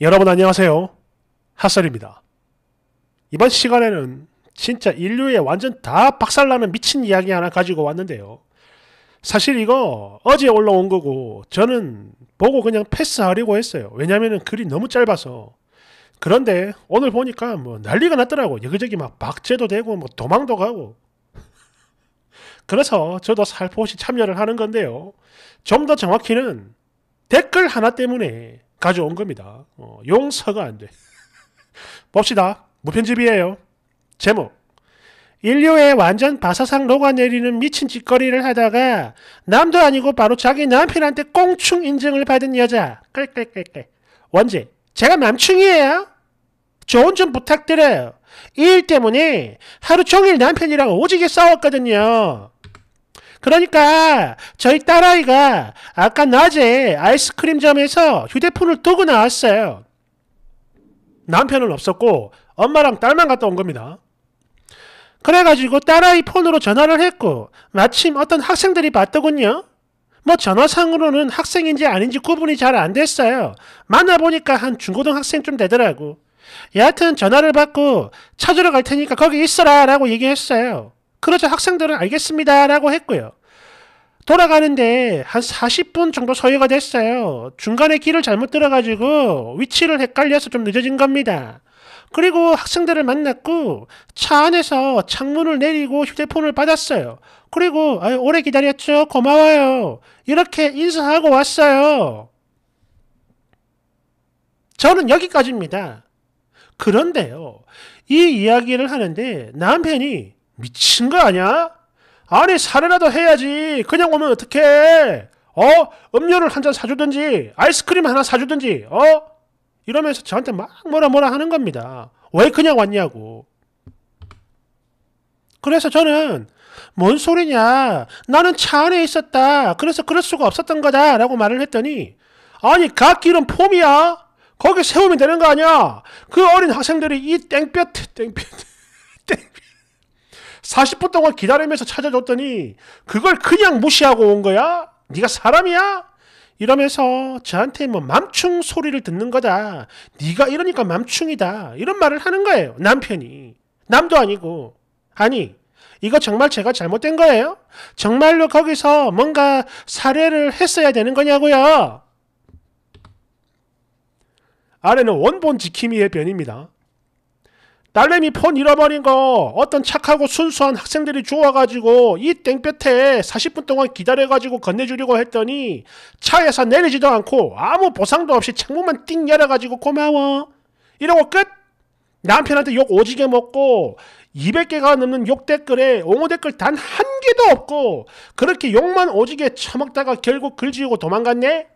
여러분 안녕하세요. 핫설입니다. 이번 시간에는 진짜 인류에 완전 다 박살나는 미친 이야기 하나 가지고 왔는데요. 사실 이거 어제 올라온 거고 저는 보고 그냥 패스하려고 했어요. 왜냐면은 글이 너무 짧아서. 그런데 오늘 보니까 뭐 난리가 났더라고. 여기저기 막 박제도 되고 뭐 도망도 가고. 그래서 저도 살포시 참여를 하는 건데요. 좀 더 정확히는 댓글 하나 때문에 가져온 겁니다. 어, 용서가 안 돼. 봅시다. 무편집이에요. 제목. 인류의 완전 바사상 녹아내리는 미친 짓거리를 하다가 남도 아니고 바로 자기 남편한테 꽁충 인증을 받은 여자. 끌끌끌끌. 원제. 제가 남충이에요? 조언 좀 부탁드려요. 이 일 때문에 하루 종일 남편이랑 오지게 싸웠거든요. 그러니까 저희 딸아이가 아까 낮에 아이스크림점에서 휴대폰을 두고 나왔어요. 남편은 없었고 엄마랑 딸만 갔다 온 겁니다. 그래가지고 딸아이 폰으로 전화를 했고 마침 어떤 학생들이 봤더군요. 뭐 전화상으로는 학생인지 아닌지 구분이 잘 안 됐어요. 만나보니까 한 중고등학생쯤 되더라고. 여하튼 전화를 받고 찾으러 갈 테니까 거기 있어라 라고 얘기했어요. 그러자 학생들은 알겠습니다라고 했고요. 돌아가는데 한 40분 정도 소요가 됐어요. 중간에 길을 잘못 들어가지고 위치를 헷갈려서 좀 늦어진 겁니다. 그리고 학생들을 만났고 차 안에서 창문을 내리고 휴대폰을 받았어요. 그리고 아유, 오래 기다렸죠. 고마워요. 이렇게 인사하고 왔어요. 저는 여기까지입니다. 그런데요. 이 이야기를 하는데 남편이 미친 거 아니야? 아니 사례라도 해야지 그냥 오면 어떡해 어? 음료를 한 잔 사주든지 아이스크림 하나 사주든지 어? 이러면서 저한테 막 뭐라 뭐라 하는 겁니다 왜 그냥 왔냐고 그래서 저는 뭔 소리냐 나는 차 안에 있었다 그래서 그럴 수가 없었던 거다 라고 말을 했더니 아니 갓길은 폼이야 거기 세우면 되는 거 아니야 그 어린 학생들이 이 땡볕 땡볕 땡볕 40분 동안 기다리면서 찾아줬더니 그걸 그냥 무시하고 온 거야? 네가 사람이야? 이러면서 저한테 뭐 맘충 소리를 듣는 거다. 네가 이러니까 맘충이다. 이런 말을 하는 거예요. 남편이. 남도 아니고. 아니, 이거 정말 제가 잘못된 거예요? 정말로 거기서 뭔가 사례를 했어야 되는 거냐고요? 아래는 원본 지킴이의 변입니다. 딸내미 폰 잃어버린 거 어떤 착하고 순수한 학생들이 주워가지고 이 땡볕에 40분 동안 기다려가지고 건네주려고 했더니 차에서 내리지도 않고 아무 보상도 없이 창문만 띵 열어가지고 고마워 이러고 끝 남편한테 욕 오지게 먹고 200개가 넘는 욕 댓글에 옹호 댓글 단 한 개도 없고 그렇게 욕만 오지게 처먹다가 결국 글지우고 도망갔네?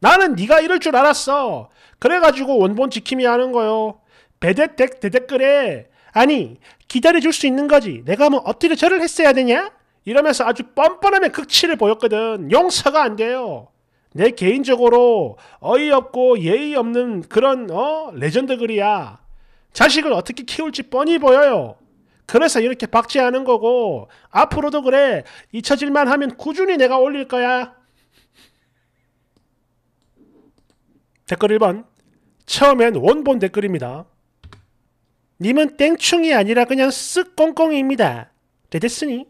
나는 네가 이럴 줄 알았어. 그래가지고 원본 지킴이 하는 거요. 배댓댓 대댓글에 아니 기다려줄 수 있는 거지 내가 뭐 어떻게 저를 했어야 되냐? 이러면서 아주 뻔뻔함의 극치를 보였거든 용서가 안 돼요 내 개인적으로 어이없고 예의 없는 그런 어 레전드 글이야 자식을 어떻게 키울지 뻔히 보여요 그래서 이렇게 박제하는 거고 앞으로도 그래 잊혀질만 하면 꾸준히 내가 올릴 거야 댓글 1번 처음엔 원본 댓글입니다 님은 땡충이 아니라 그냥 쓱꽁꽁입니다. 그됐으니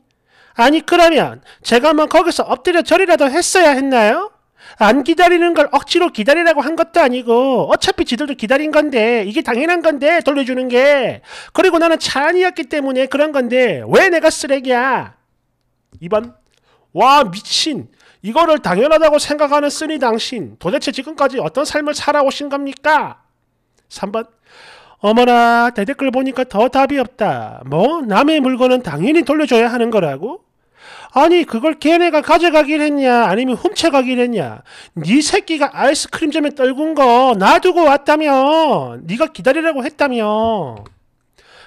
아니 그러면 제가 한번 거기서 엎드려 절이라도 했어야 했나요? 안 기다리는 걸 억지로 기다리라고 한 것도 아니고 어차피 지들도 기다린 건데 이게 당연한 건데 돌려주는 게 그리고 나는 찬이었기 때문에 그런 건데 왜 내가 쓰레기야 2번 와 미친 이거를 당연하다고 생각하는 쓰니 당신 도대체 지금까지 어떤 삶을 살아오신 겁니까 3번 어머나 대댓글 보니까 더 답이 없다. 뭐 남의 물건은 당연히 돌려줘야 하는 거라고? 아니 그걸 걔네가 가져가길 했냐 아니면 훔쳐가길 했냐 네 새끼가 아이스크림점에 떨군 거 놔두고 왔다며 네가 기다리라고 했다며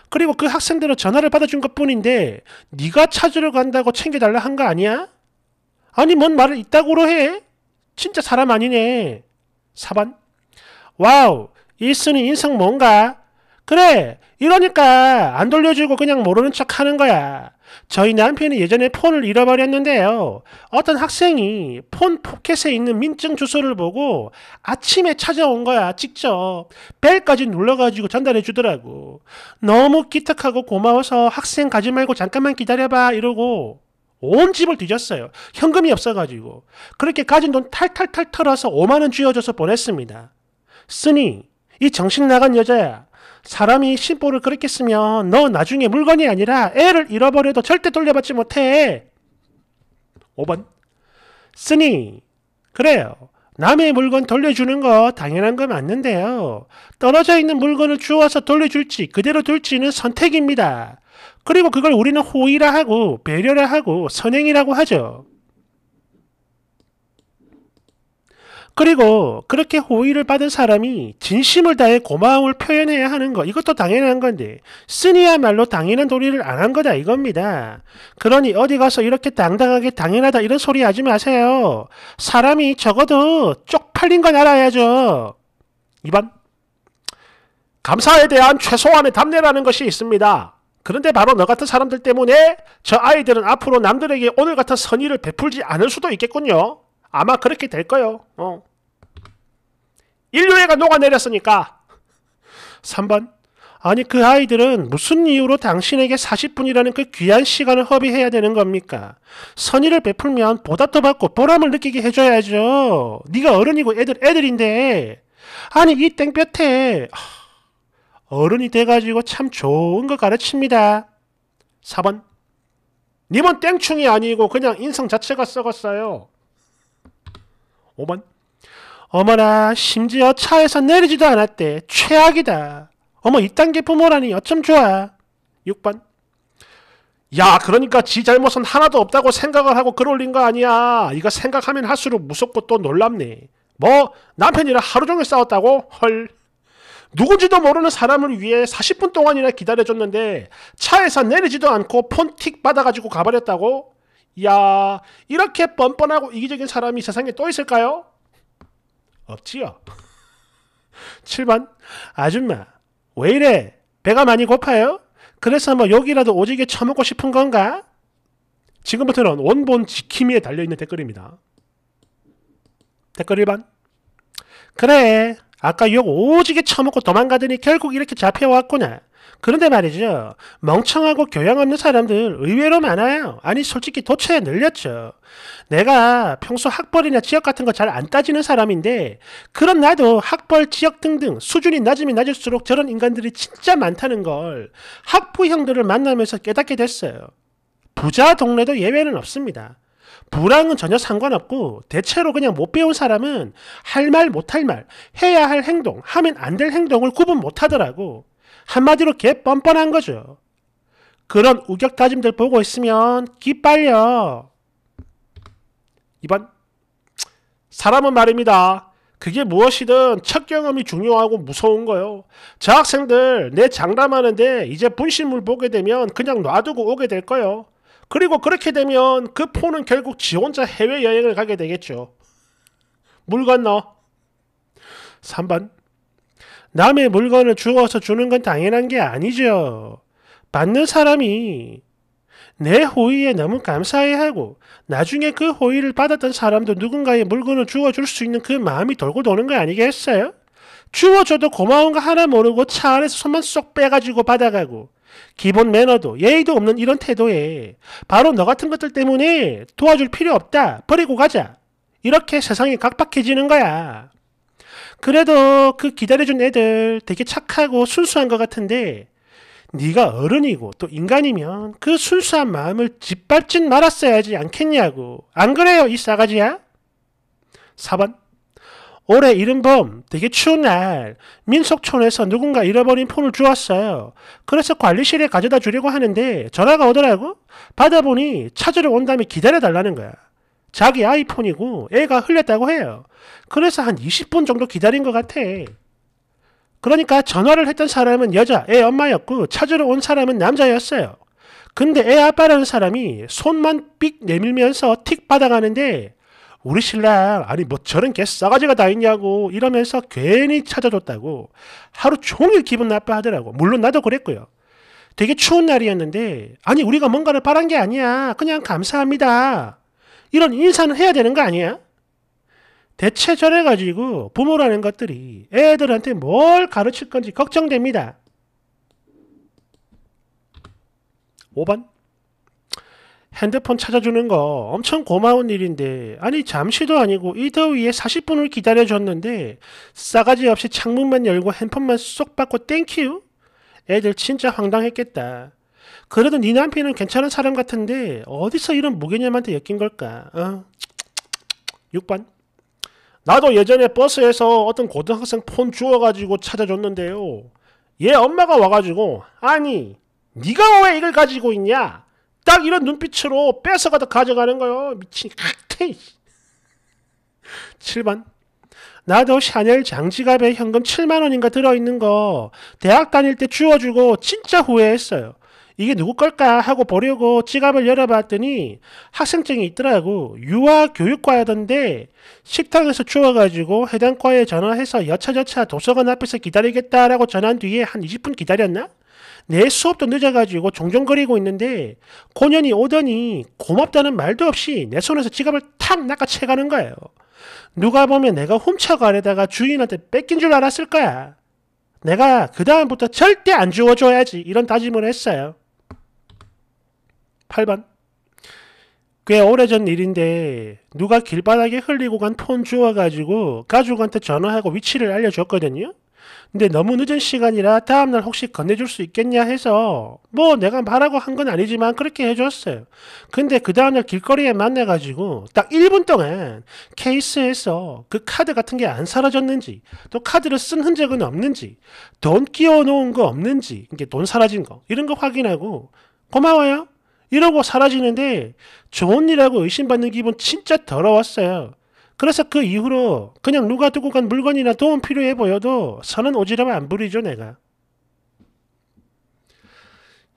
그리고 그 학생들은 전화를 받아준 것뿐인데 네가 찾으러 간다고 챙겨달라 한 거 아니야? 아니 뭔 말을 이따구로 해? 진짜 사람 아니네 4번 와우 일순이 인성 뭔가? 그래, 이러니까 안 돌려주고 그냥 모르는 척 하는 거야. 저희 남편이 예전에 폰을 잃어버렸는데요. 어떤 학생이 폰 포켓에 있는 민증 주소를 보고 아침에 찾아온 거야, 직접. 벨까지 눌러가지고 전달해 주더라고. 너무 기특하고 고마워서 학생 가지 말고 잠깐만 기다려봐, 이러고. 온 집을 뒤졌어요. 현금이 없어가지고. 그렇게 가진 돈 탈탈탈 털어서 5만원 쥐어줘서 보냈습니다. 쓰니, 이 정신 나간 여자야. 사람이 신보를 그렇게 쓰면 너 나중에 물건이 아니라 애를 잃어버려도 절대 돌려받지 못해. 5번. 쓰니. 그래요. 남의 물건 돌려주는 거 당연한 거 맞는데요. 떨어져 있는 물건을 주워서 돌려줄지 그대로 둘지는 선택입니다. 그리고 그걸 우리는 호의라 하고 배려라 하고 선행이라고 하죠. 그리고 그렇게 호의를 받은 사람이 진심을 다해 고마움을 표현해야 하는 거 이것도 당연한 건데 쓰니야말로 당연한 도리를 안 한 거다 이겁니다. 그러니 어디 가서 이렇게 당당하게 당연하다 이런 소리 하지 마세요. 사람이 적어도 쪽팔린 건 알아야죠. 2번 감사에 대한 최소한의 답례라는 것이 있습니다. 그런데 바로 너 같은 사람들 때문에 저 아이들은 앞으로 남들에게 오늘 같은 선의를 베풀지 않을 수도 있겠군요. 아마 그렇게 될 거예요. 어. 인류애가 녹아내렸으니까. 3번 아니 그 아이들은 무슨 이유로 당신에게 40분이라는 그 귀한 시간을 허비해야 되는 겁니까? 선의를 베풀면 보답도 받고 보람을 느끼게 해줘야죠. 네가 어른이고 애들 애들인데 아니 이 땡볕에 어른이 돼가지고 참 좋은 거 가르칩니다. 4번 님은 땡충이 아니고 그냥 인성 자체가 썩었어요. 5번 어머나 심지어 차에서 내리지도 않았대. 최악이다. 어머 이딴 게 부모라니 어쩜 좋아. 6번 야 그러니까 지 잘못은 하나도 없다고 생각을 하고 글 올린 거 아니야. 이거 생각하면 할수록 무섭고 또 놀랍네. 뭐 남편이랑 하루 종일 싸웠다고? 헐. 누군지도 모르는 사람을 위해 40분 동안이나 기다려줬는데 차에서 내리지도 않고 폰틱 받아가지고 가버렸다고? 야 이렇게 뻔뻔하고 이기적인 사람이 세상에 또 있을까요? 없지요. 7번 아줌마 왜 이래 배가 많이 고파요? 그래서 뭐 여기라도 오지게 처먹고 싶은 건가? 지금부터는 원본 지킴이에 달려있는 댓글입니다. 댓글 1번 그래 아까 욕 오지게 처먹고 도망가더니 결국 이렇게 잡혀왔구나. 그런데 말이죠. 멍청하고 교양 없는 사람들 의외로 많아요. 아니 솔직히 도처에 늘렸죠. 내가 평소 학벌이나 지역 같은 거 잘 안 따지는 사람인데 그런 나도 학벌, 지역 등등 수준이 낮으면 낮을수록 저런 인간들이 진짜 많다는 걸 학부 형들을 만나면서 깨닫게 됐어요. 부자 동네도 예외는 없습니다. 불황은 전혀 상관없고 대체로 그냥 못 배운 사람은 할 말 못 할 말, 해야 할 행동, 하면 안 될 행동을 구분 못하더라고. 한마디로 개 뻔뻔한 거죠. 그런 우격다짐들 보고 있으면 기빨려. 이번 사람은 말입니다. 그게 무엇이든 첫 경험이 중요하고 무서운 거요. 저 학생들 내 장담하는데 이제 분신물 보게 되면 그냥 놔두고 오게 될 거요. 그리고 그렇게 되면 그 포는 결국 지 혼자 해외여행을 가게 되겠죠. 물 건너. 3번 남의 물건을 주워서 주는 건 당연한 게 아니죠. 받는 사람이 내 호의에 너무 감사해하고 나중에 그 호의를 받았던 사람도 누군가의 물건을 주워줄 수 있는 그 마음이 돌고 도는 거 아니겠어요? 주워줘도 고마운 거 하나 모르고 차 안에서 손만 쏙 빼가지고 받아가고 기본 매너도 예의도 없는 이런 태도에 바로 너 같은 것들 때문에 도와줄 필요 없다 버리고 가자 이렇게 세상이 각박해지는 거야. 그래도 그 기다려준 애들 되게 착하고 순수한 것 같은데 네가 어른이고 또 인간이면 그 순수한 마음을 짓밟진 말았어야지 하 않겠냐고. 안 그래요, 이 싸가지야? 4번. 올해 이른봄 되게 추운 날 민속촌에서 누군가 잃어버린 폰을 주었어요. 그래서 관리실에 가져다 주려고 하는데 전화가 오더라고. 받아보니 찾으러 온다음에 기다려달라는 거야. 자기 아이폰이고 애가 흘렸다고 해요. 그래서 한 20분 정도 기다린 것 같아. 그러니까 전화를 했던 사람은 여자, 애 엄마였고 찾으러 온 사람은 남자였어요. 근데 애 아빠라는 사람이 손만 삑 내밀면서 틱 받아가는데 우리 신랑 아니 뭐 저런 개 싸가지가 다 있냐고 이러면서 괜히 찾아줬다고 하루 종일 기분 나빠하더라고 물론 나도 그랬고요 되게 추운 날이었는데 아니 우리가 뭔가를 바란 게 아니야 그냥 감사합니다 이런 인사는 해야 되는 거 아니야? 대체 저래가지고 부모라는 것들이 애들한테 뭘 가르칠 건지 걱정됩니다. 5번 핸드폰 찾아주는 거 엄청 고마운 일인데 아니 잠시도 아니고 이 더위에 40분을 기다려줬는데 싸가지 없이 창문만 열고 핸폰만 쏙 받고 땡큐? 애들 진짜 황당했겠다. 그래도 니네 남편은 괜찮은 사람 같은데 어디서 이런 무개념한테 엮인 걸까? 어? 6번 나도 예전에 버스에서 어떤 고등학생 폰 주워가지고 찾아줬는데요. 얘 엄마가 와가지고 아니 네가 왜 이걸 가지고 있냐? 딱 이런 눈빛으로 뺏어가다 가져가는 거요. 미친 칵테 7번 나도 샤넬 장지갑에 현금 7만원인가 들어있는 거 대학 다닐 때 주워주고 진짜 후회했어요. 이게 누구 걸까 하고 보려고 지갑을 열어봤더니 학생증이 있더라고. 유아교육과였던데 식당에서 추워가지고 해당 과에 전화해서 여차저차 도서관 앞에서 기다리겠다라고 전한 뒤에 한 20분 기다렸나? 내 수업도 늦어가지고 종종거리고 있는데 고년이 오더니 고맙다는 말도 없이 내 손에서 지갑을 탁 낚아채가는 거예요. 누가 보면 내가 훔쳐가려다가 주인한테 뺏긴 줄 알았을 거야. 내가 그 다음부터 절대 안 주워줘야지 이런 다짐을 했어요. 8번 꽤 오래전 일인데 누가 길바닥에 흘리고 간 폰 주워가지고 가족한테 전화하고 위치를 알려줬거든요. 근데 너무 늦은 시간이라 다음날 혹시 건네줄 수 있겠냐 해서 뭐 내가 말하고 한 건 아니지만 그렇게 해줬어요. 근데 그 다음날 길거리에 만나가지고 딱 1분 동안 케이스에서 그 카드 같은 게 안 사라졌는지 또 카드를 쓴 흔적은 없는지 돈 끼워 놓은 거 없는지 이게 돈 사라진 거 이런 거 확인하고 고마워요. 이러고 사라지는데 좋은 일하고 의심받는 기분 진짜 더러웠어요. 그래서 그 이후로 그냥 누가 두고 간 물건이나 도움 필요해 보여도 선은 오지랖 안 부리죠 내가.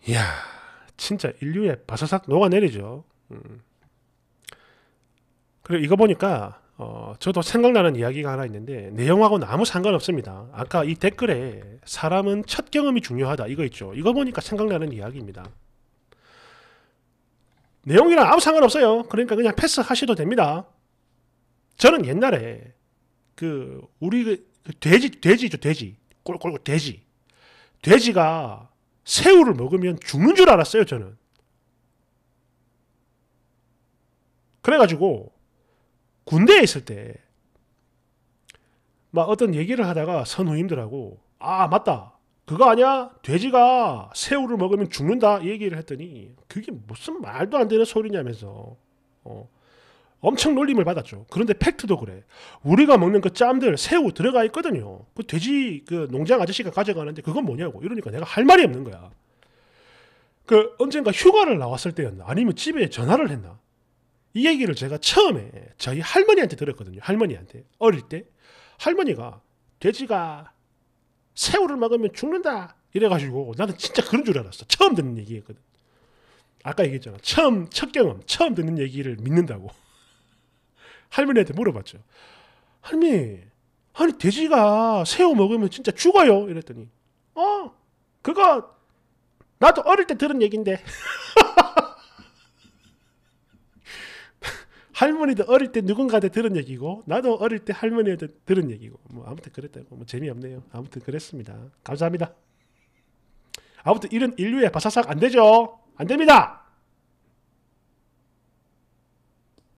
이야 진짜 인류의 바사삭 녹아내리죠. 음. 그리고 이거 보니까 어, 저도 생각나는 이야기가 하나 있는데 내용하고는 아무 상관없습니다. 아까 이 댓글에 사람은 첫 경험이 중요하다 이거 있죠. 이거 보니까 생각나는 이야기입니다. 내용이랑 아무 상관없어요. 그러니까 그냥 패스하셔도 됩니다. 저는 옛날에 그 우리 그, 그 돼지 돼지죠 돼지 꼴꼴 돼지 돼지가 새우를 먹으면 죽는 줄 알았어요 저는. 그래가지고 군대에 있을 때막 어떤 얘기를 하다가 선후임들하고 아 맞다 그거 아니야? 돼지가 새우를 먹으면 죽는다 얘기를 했더니 그게 무슨 말도 안 되는 소리냐면서 어, 엄청 놀림을 받았죠. 그런데 팩트도 그래. 우리가 먹는 그 짬들 새우 들어가 있거든요. 그 돼지 그 농장 아저씨가 가져가는데 그건 뭐냐고 이러니까 내가 할 말이 없는 거야. 그 언젠가 휴가를 나왔을 때였나 아니면 집에 전화를 했나 이 얘기를 제가 처음에 저희 할머니한테 들었거든요. 할머니한테 어릴 때 할머니가 돼지가 새우를 먹으면 죽는다. 이래가지고 나는 진짜 그런 줄 알았어. 처음 듣는 얘기였거든. 아까 얘기했잖아. 처음 첫 경험, 처음 듣는 얘기를 믿는다고. 할머니한테 물어봤죠. 할머니, 아니 돼지가 새우 먹으면 진짜 죽어요. 이랬더니 어 그거 나도 어릴 때 들은 얘긴데 할머니도 어릴 때 누군가한테 들은 얘기고 나도 어릴 때 할머니한테 들은 얘기고 뭐 아무튼 그랬다고 뭐 재미없네요. 아무튼 그랬습니다. 감사합니다. 아무튼 이런 인류의 바사삭 안 되죠. 안 됩니다.